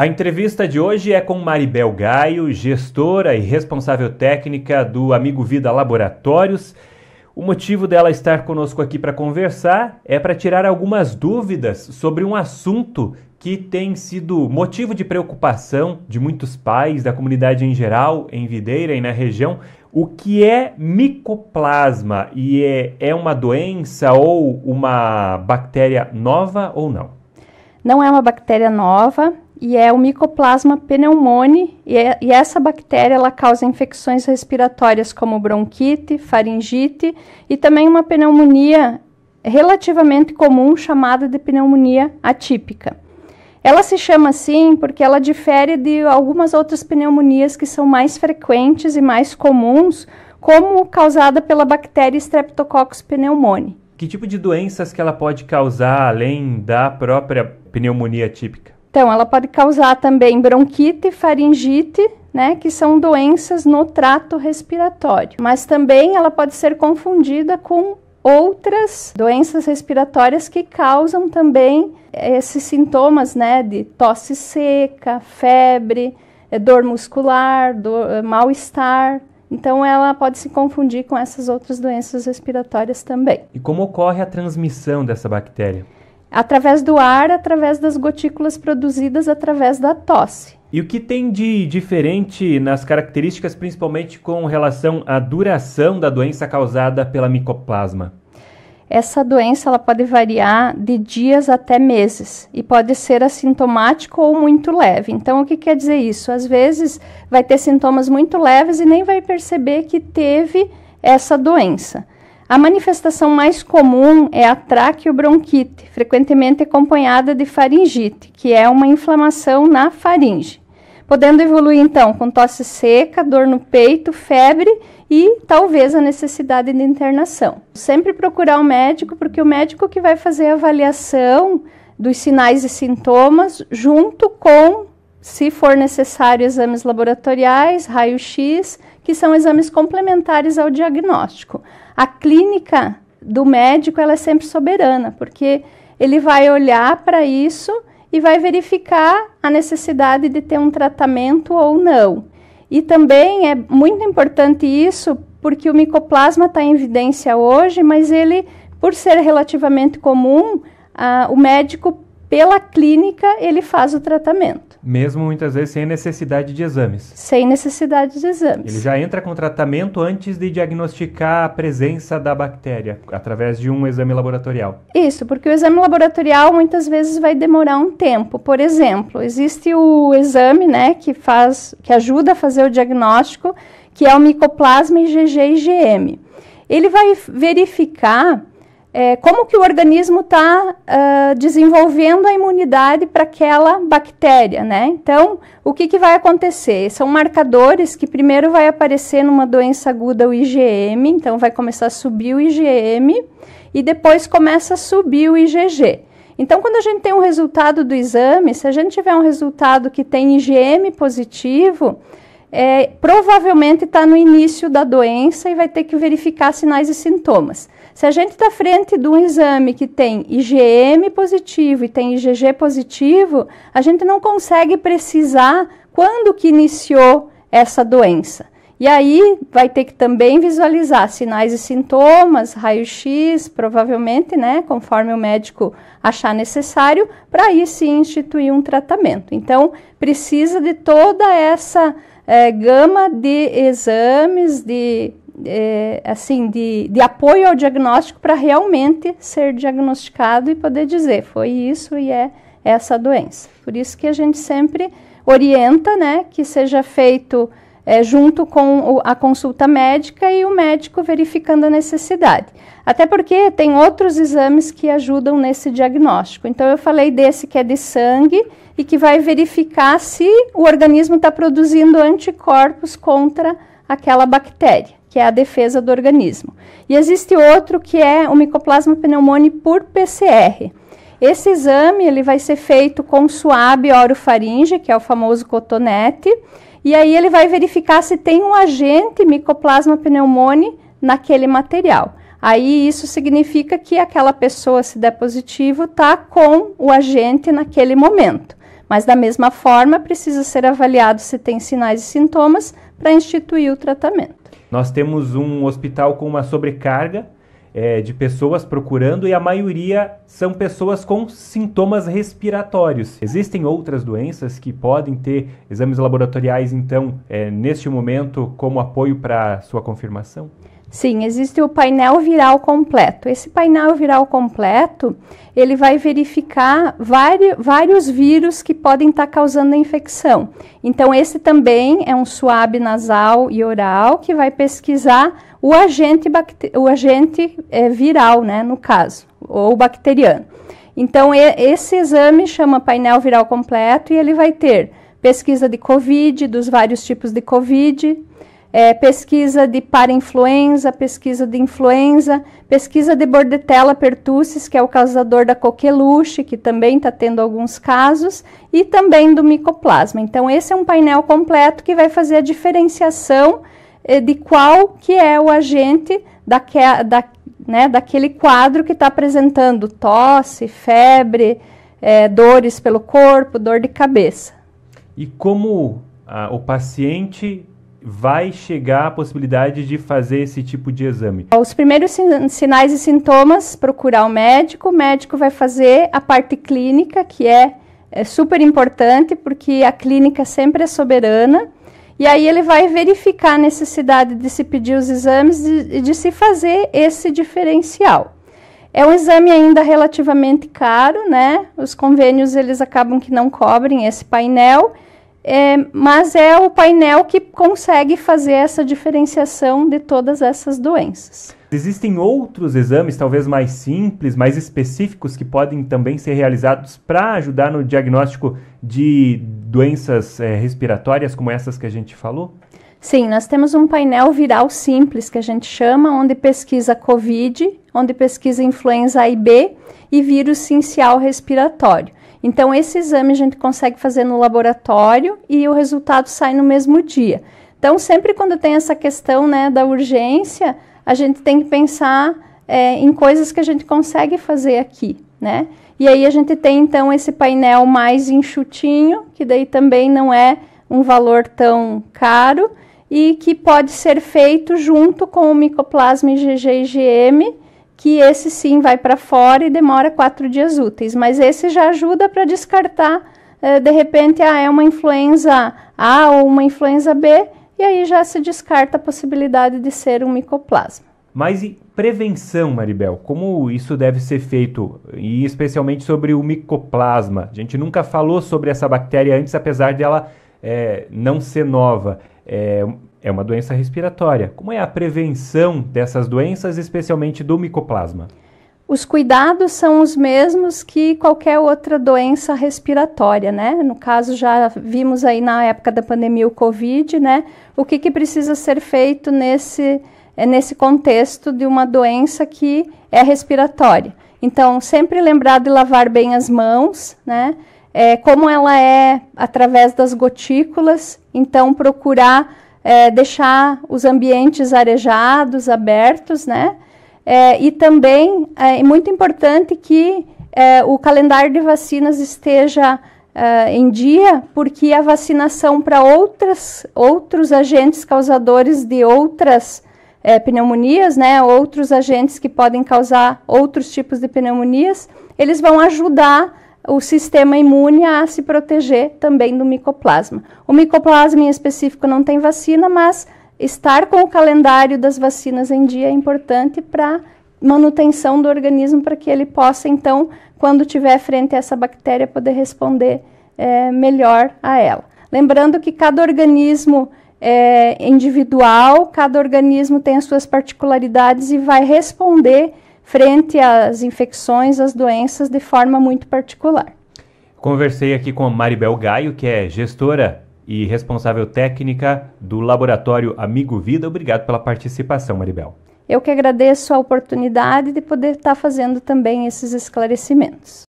A entrevista de hoje é com Maribel Gaio, gestora e responsável técnica do Amigo Vida Laboratórios. O motivo dela estar conosco aqui para conversar é para tirar algumas dúvidas sobre um assunto que tem sido motivo de preocupação de muitos pais, da comunidade em geral, em Videira e na região, o que é micoplasma e é, é uma doença ou uma bactéria nova ou não? Não é uma bactéria nova, e é o Mycoplasma pneumoniae, e, é, e, essa bactéria ela causa infecções respiratórias como bronquite, faringite e também uma pneumonia relativamente comum chamada de pneumonia atípica. Ela se chama assim porque ela difere de algumas outras pneumonias que são mais frequentes e mais comuns, como causada pela bactéria Streptococcus pneumoniae. Que tipo de doenças que ela pode causar além da própria pneumonia típica? Então, ela pode causar também bronquite, faringite, né, que são doenças no trato respiratório. Mas também ela pode ser confundida com outras doenças respiratórias que causam também esses sintomas, né, de tosse seca, febre, eh, dor muscular, dor, eh, mal-estar. Então, ela pode se confundir com essas outras doenças respiratórias também. E como ocorre a transmissão dessa bactéria? Através do ar, através das gotículas produzidas através da tosse. E o que tem de diferente nas características, principalmente com relação à duração da doença causada pela micoplasma? Essa doença ela pode variar de dias até meses e pode ser assintomático ou muito leve. Então, o que quer dizer isso? Às vezes vai ter sintomas muito leves e nem vai perceber que teve essa doença. A manifestação mais comum é a traqueobronquite, frequentemente acompanhada de faringite, que é uma inflamação na faringe, podendo evoluir então com tosse seca, dor no peito, febre e talvez a necessidade de internação. Sempre procurar o um médico, porque o médico que vai fazer a avaliação dos sinais e sintomas junto com se for necessário, exames laboratoriais, raio-x, que são exames complementares ao diagnóstico a clínica do médico ela é sempre soberana, porque ele vai olhar para isso e vai verificar a necessidade de ter um tratamento ou não. E também é muito importante isso porque o micoplasma está em evidência hoje, mas ele, por ser relativamente comum, o médico pela clínica ele faz o tratamento. Mesmo muitas vezes sem necessidade de exames. Sem necessidade de exames. Ele já entra com tratamento antes de diagnosticar a presença da bactéria, através de um exame laboratorial. Isso, porque o exame laboratorial muitas vezes vai demorar um tempo. Por exemplo, existe o exame, né, que faz que ajuda a fazer o diagnóstico, que é o micoplasma IgG IgM. Ele vai verificar é, como que o organismo está uh, desenvolvendo a imunidade para aquela bactéria, né? Então, o que, que vai acontecer? São marcadores que primeiro vai aparecer numa doença aguda o IgM, então vai começar a subir o IgM e depois começa a subir o IgG. Então, quando a gente tem um resultado do exame, se a gente tiver um resultado que tem IgM positivo, é, provavelmente está no início da doença e vai ter que verificar sinais e sintomas. Se a gente está frente de um exame que tem IgM positivo e tem IgG positivo, a gente não consegue precisar quando que iniciou essa doença. E aí vai ter que também visualizar sinais e sintomas, raio-x, provavelmente, né, conforme o médico achar necessário, para aí se instituir um tratamento. Então, precisa de toda essa é, gama de exames, de, é, assim, de, de apoio ao diagnóstico para realmente ser diagnosticado e poder dizer foi isso e é essa doença. Por isso que a gente sempre orienta, né, que seja feito é, junto com o, a consulta médica e o médico verificando a necessidade. Até porque tem outros exames que ajudam nesse diagnóstico. Então, eu falei desse que é de sangue, e que vai verificar se o organismo está produzindo anticorpos contra aquela bactéria, que é a defesa do organismo. E existe outro que é o Mycoplasma pneumoniae por PCR. Esse exame ele vai ser feito com suave orofaringe, que é o famoso cotonete, e aí ele vai verificar se tem um agente Mycoplasma pneumoniae naquele material. Aí isso significa que aquela pessoa, se der positivo, está com o agente naquele momento. Mas, da mesma forma, precisa ser avaliado se tem sinais e sintomas para instituir o tratamento. Nós temos um hospital com uma sobrecarga é, de pessoas procurando e a maioria são pessoas com sintomas respiratórios. Existem outras doenças que podem ter exames laboratoriais, então, é, neste momento, como apoio para sua confirmação? Sim, existe o painel viral completo. Esse painel viral completo, ele vai verificar vários, vários vírus que podem estar tá causando a infecção. Então, esse também é um suave nasal e oral que vai pesquisar o agente, o agente é, viral, né, no caso, ou bacteriano. Então, e, esse exame chama painel viral completo e ele vai ter pesquisa de COVID, dos vários tipos de COVID, é, pesquisa de parainfluenza, pesquisa de influenza, pesquisa de Bordetella pertussis, que é o causador da coqueluche, que também está tendo alguns casos, e também do micoplasma. Então, esse é um painel completo que vai fazer a diferenciação eh, de qual que é o agente daque, da, né, daquele quadro que está apresentando tosse, febre, eh, dores pelo corpo, dor de cabeça. E como ah, o paciente vai chegar a possibilidade de fazer esse tipo de exame? Os primeiros sinais e sintomas, procurar o médico. O médico vai fazer a parte clínica, que é, é super importante, porque a clínica sempre é soberana. E aí ele vai verificar a necessidade de se pedir os exames e de, de se fazer esse diferencial. É um exame ainda relativamente caro, né? Os convênios eles acabam que não cobrem esse painel. É, mas é o painel que consegue fazer essa diferenciação de todas essas doenças. Existem outros exames, talvez mais simples, mais específicos, que podem também ser realizados para ajudar no diagnóstico de doenças é, respiratórias, como essas que a gente falou? Sim, nós temos um painel viral simples que a gente chama, onde pesquisa COVID, onde pesquisa influenza A e B e vírus sincial respiratório. Então, esse exame a gente consegue fazer no laboratório e o resultado sai no mesmo dia. Então, sempre quando tem essa questão né, da urgência, a gente tem que pensar é, em coisas que a gente consegue fazer aqui, né? E aí a gente tem então esse painel mais enxutinho, que daí também não é um valor tão caro e que pode ser feito junto com o micoplasma IgG e IgM que esse sim vai para fora e demora quatro dias úteis, mas esse já ajuda para descartar, eh, de repente, ah, é uma influenza A ou uma influenza B, e aí já se descarta a possibilidade de ser um micoplasma. Mas e prevenção, Maribel? Como isso deve ser feito? E especialmente sobre o micoplasma. A gente nunca falou sobre essa bactéria antes, apesar dela é, não ser nova. É, é uma doença respiratória. Como é a prevenção dessas doenças, especialmente do micoplasma? Os cuidados são os mesmos que qualquer outra doença respiratória, né? No caso, já vimos aí na época da pandemia o Covid, né? O que, que precisa ser feito nesse, eh, nesse contexto de uma doença que é respiratória. Então, sempre lembrar de lavar bem as mãos, né? É, como ela é através das gotículas, então procurar é, deixar os ambientes arejados, abertos, né? É, e também é, é muito importante que é, o calendário de vacinas esteja é, em dia, porque a vacinação para outros agentes causadores de outras é, pneumonias, né, outros agentes que podem causar outros tipos de pneumonias, eles vão ajudar o sistema imune a se proteger também do micoplasma. O micoplasma em específico não tem vacina, mas estar com o calendário das vacinas em dia é importante para manutenção do organismo para que ele possa, então, quando tiver frente a essa bactéria, poder responder é, melhor a ela. Lembrando que cada organismo é individual, cada organismo tem as suas particularidades e vai responder frente às infecções, às doenças, de forma muito particular. Conversei aqui com a Maribel Gaio, que é gestora e responsável técnica do laboratório Amigo Vida. Obrigado pela participação, Maribel. Eu que agradeço a oportunidade de poder estar fazendo também esses esclarecimentos.